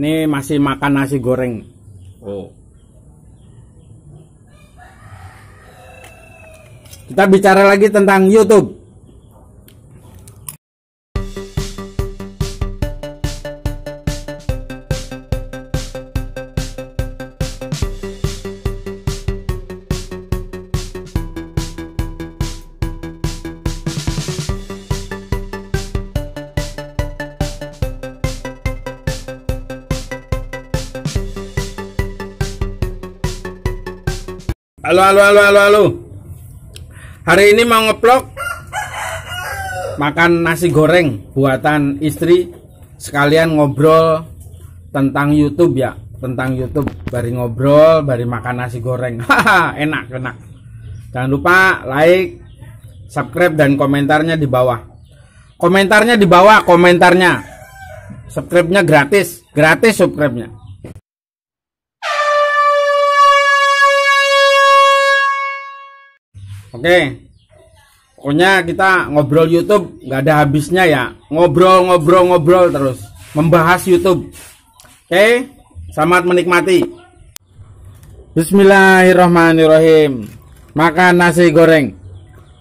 ini masih makan nasi goreng oh kita bicara lagi tentang YouTube Halo, halo, halo, halo, halo. Hari ini mau ngeplok makan nasi goreng buatan istri sekalian ngobrol tentang YouTube ya, tentang YouTube bari ngobrol, bari makan nasi goreng. enak, enak. Jangan lupa like, subscribe dan komentarnya di bawah. Komentarnya di bawah, komentarnya. Subscribe-nya gratis, gratis subscribe-nya. Oke. Pokoknya kita ngobrol YouTube nggak ada habisnya ya. Ngobrol, ngobrol, ngobrol terus. Membahas YouTube. Oke. Selamat menikmati. Bismillahirrahmanirrahim. Makan nasi goreng.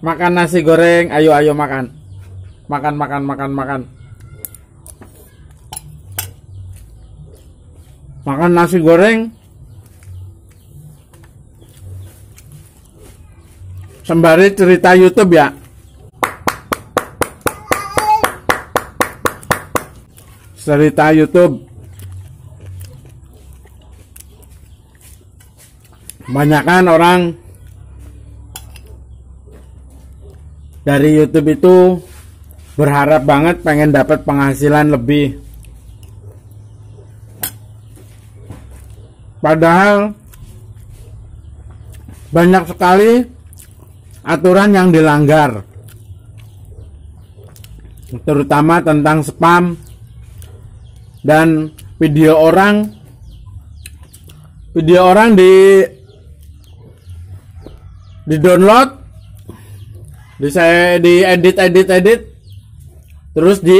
Makan nasi goreng. Ayo, ayo makan. Makan, makan, makan, makan. Makan nasi goreng. sembari cerita YouTube ya. Cerita YouTube. Banyakan orang dari YouTube itu berharap banget pengen dapat penghasilan lebih. Padahal banyak sekali aturan yang dilanggar terutama tentang spam dan video orang video orang di di download di saya di edit edit edit terus di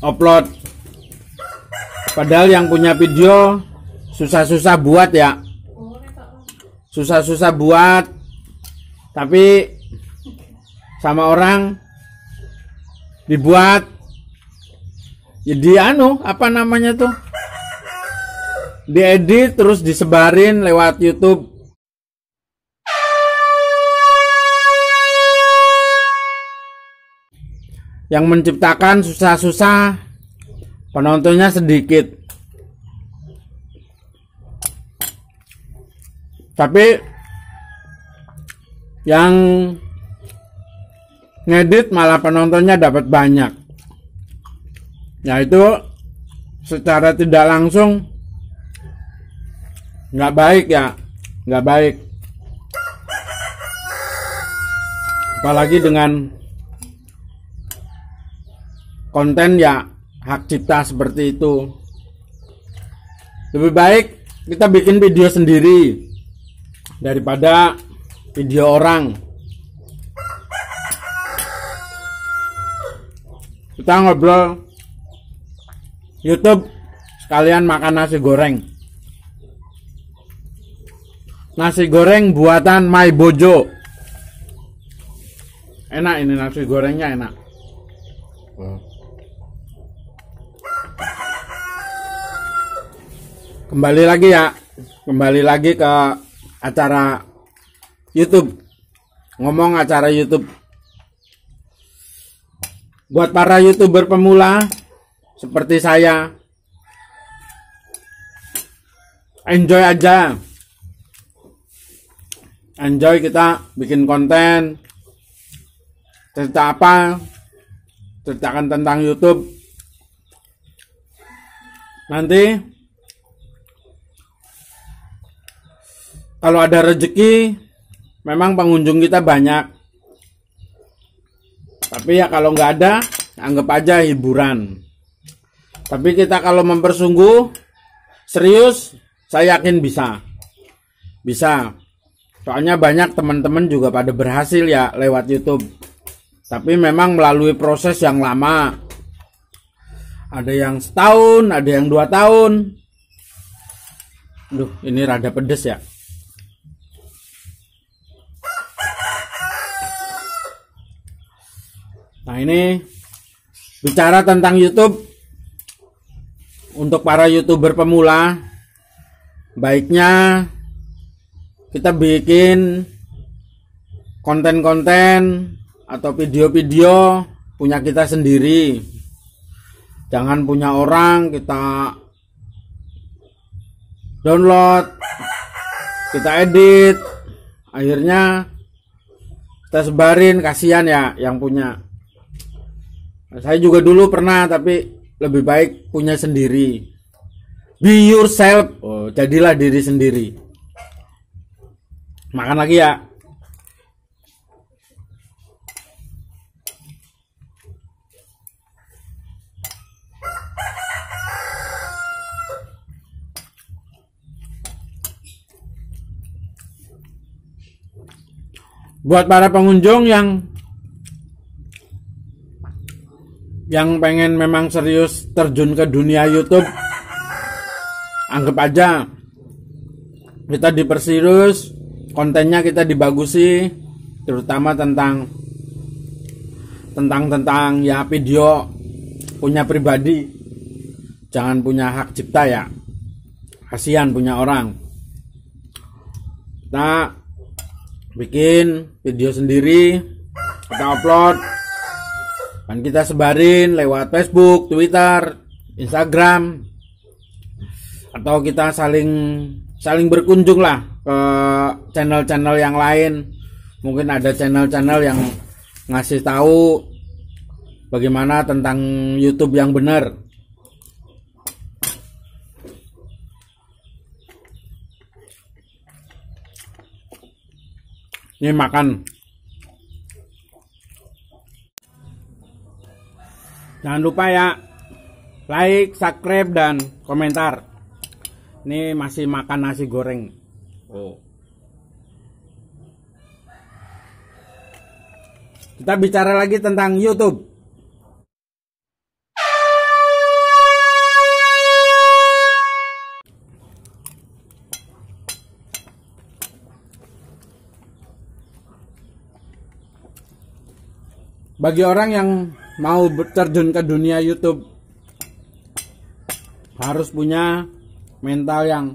upload padahal yang punya video susah-susah buat ya susah-susah buat tapi sama orang dibuat jadi ya anu apa namanya tuh diedit terus disebarin lewat YouTube yang menciptakan susah-susah penontonnya sedikit tapi yang ngedit malah penontonnya dapat banyak itu secara tidak langsung nggak baik ya nggak baik apalagi dengan konten ya hak cipta seperti itu lebih baik kita bikin video sendiri daripada video orang kita ngobrol YouTube sekalian makan nasi goreng nasi goreng buatan Mai Bojo enak ini nasi gorengnya enak kembali lagi ya kembali lagi ke acara YouTube ngomong acara YouTube buat para youtuber pemula seperti saya enjoy aja enjoy kita bikin konten cerita apa ceritakan tentang YouTube nanti kalau ada rezeki memang pengunjung kita banyak tapi ya kalau nggak ada anggap aja hiburan tapi kita kalau mempersungguh serius saya yakin bisa bisa soalnya banyak teman-teman juga pada berhasil ya lewat YouTube tapi memang melalui proses yang lama ada yang setahun ada yang dua tahun Duh, ini rada pedes ya. Nah ini bicara tentang YouTube untuk para youtuber pemula baiknya kita bikin konten-konten atau video-video punya kita sendiri jangan punya orang kita download kita edit akhirnya kita sebarin kasihan ya yang punya saya juga dulu pernah tapi lebih baik punya sendiri. Be yourself, oh, jadilah diri sendiri. Makan lagi ya. Buat para pengunjung yang yang pengen memang serius terjun ke dunia YouTube anggap aja kita dipersirus, kontennya kita dibagusi terutama tentang tentang tentang ya video punya pribadi jangan punya hak cipta ya kasihan punya orang kita bikin video sendiri kita upload kan kita sebarin lewat Facebook, Twitter, Instagram atau kita saling saling berkunjung lah ke channel-channel yang lain mungkin ada channel-channel yang ngasih tahu bagaimana tentang YouTube yang benar ini makan Jangan lupa ya like, subscribe dan komentar. Ini masih makan nasi goreng. Oh. Kita bicara lagi tentang YouTube. Bagi orang yang mau terjun ke dunia YouTube harus punya mental yang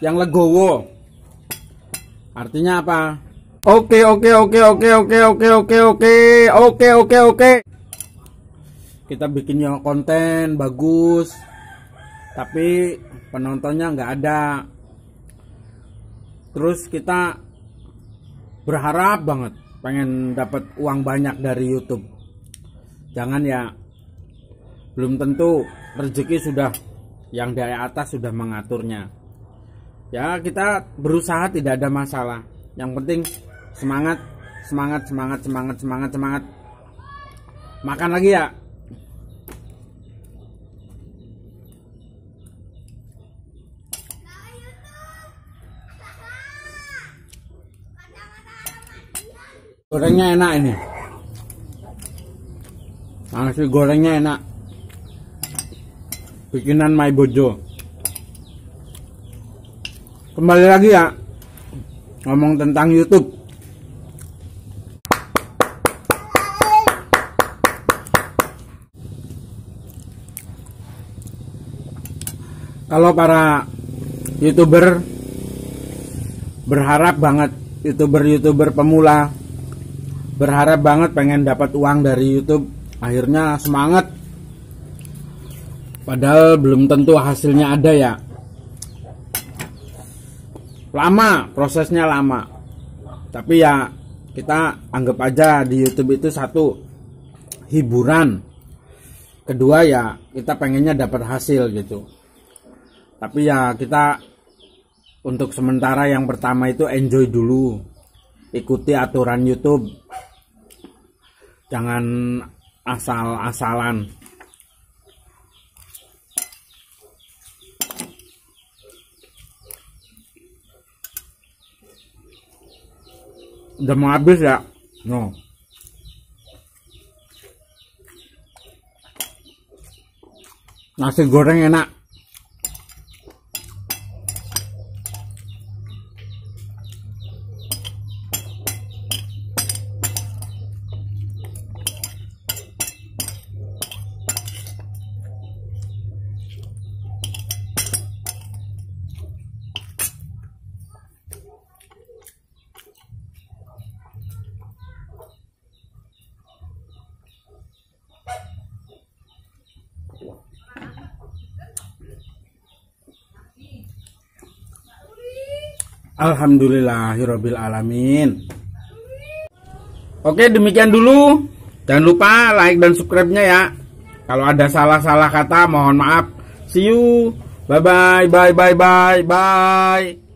yang legowo. Artinya apa? Oke, oke, oke, oke, oke, oke, oke, oke, oke, oke, oke. Kita bikin yang konten bagus, tapi penontonnya nggak ada. Terus kita berharap banget pengen dapat uang banyak dari YouTube jangan ya belum tentu rezeki sudah yang dari atas sudah mengaturnya ya kita berusaha tidak ada masalah yang penting semangat semangat semangat semangat semangat semangat makan lagi ya gorengnya enak ini nasi gorengnya enak bikinan my bojo kembali lagi ya ngomong tentang youtube kalau para youtuber berharap banget youtuber-youtuber pemula berharap banget pengen dapat uang dari YouTube akhirnya semangat padahal belum tentu hasilnya ada ya lama prosesnya lama tapi ya kita anggap aja di YouTube itu satu hiburan kedua ya kita pengennya dapat hasil gitu tapi ya kita untuk sementara yang pertama itu enjoy dulu ikuti aturan YouTube jangan asal-asalan udah mau habis ya no nasi goreng enak Alhamdulillahirabbil alamin. Oke, demikian dulu. Jangan lupa like dan subscribe-nya ya. Kalau ada salah-salah kata mohon maaf. See you. Bye bye bye bye bye bye.